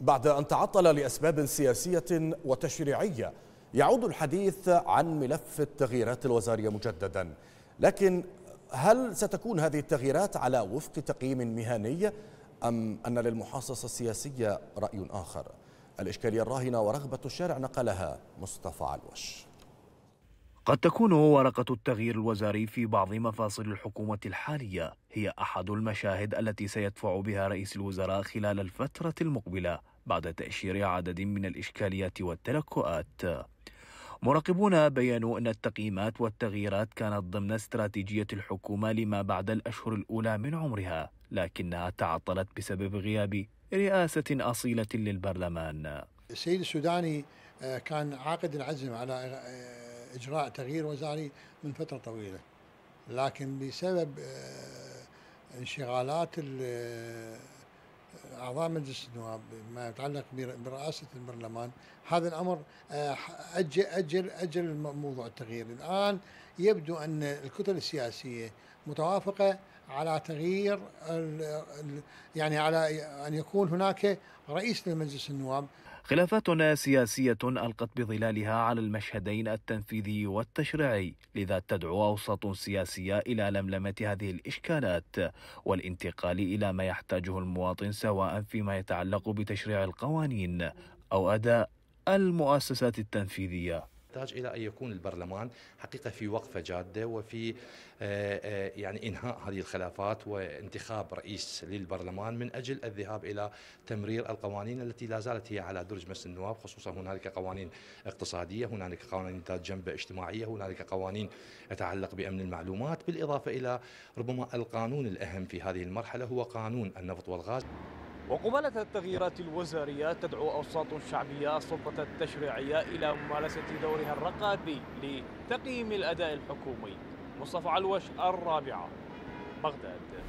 بعد أن تعطل لأسباب سياسية وتشريعية يعود الحديث عن ملف التغييرات الوزارية مجددا لكن هل ستكون هذه التغييرات على وفق تقييم مهني أم أن للمحاصصة السياسية رأي آخر الإشكالية الراهنة ورغبة الشارع نقلها مصطفى علوش قد تكون ورقة التغيير الوزاري في بعض مفاصل الحكومة الحالية هي أحد المشاهد التي سيدفع بها رئيس الوزراء خلال الفترة المقبلة بعد تأشير عدد من الإشكاليات والتلكؤات مراقبون بيّنوا أن التقييمات والتغييرات كانت ضمن استراتيجية الحكومة لما بعد الأشهر الأولى من عمرها لكنها تعطلت بسبب غياب رئاسة أصيلة للبرلمان السيد السوداني آه، كان عاقد العزم على آه، إجراء تغيير وزاري من فترة طويلة لكن بسبب آه، انشغالات اعضاء مجلس النواب ما يتعلق برئاسه البرلمان هذا الامر آه، اجل اجل اجل موضوع التغيير الان يبدو ان الكتل السياسيه متوافقه على تغيير يعني على ان يكون هناك رئيس لمجلس النواب خلافات سياسية ألقت بظلالها على المشهدين التنفيذي والتشريعي لذا تدعو أوساط سياسية إلى لملمة هذه الإشكالات والانتقال إلى ما يحتاجه المواطن سواء فيما يتعلق بتشريع القوانين أو أداء المؤسسات التنفيذية نحتاج الى ان يكون البرلمان حقيقه في وقفه جاده وفي آه، آه، يعني انهاء هذه الخلافات وانتخاب رئيس للبرلمان من اجل الذهاب الى تمرير القوانين التي لا زالت هي على درج مجلس النواب خصوصا هنالك قوانين اقتصاديه، هنالك قوانين ذات جنب اجتماعيه، هنالك قوانين تتعلق بامن المعلومات بالاضافه الى ربما القانون الاهم في هذه المرحله هو قانون النفط والغاز. وقبالة التغييرات الوزارية تدعو أوساط شعبية السلطة التشريعية إلى ممارسة دورها الرقابي لتقييم الأداء الحكومي مصطفى علوش الرابعة بغداد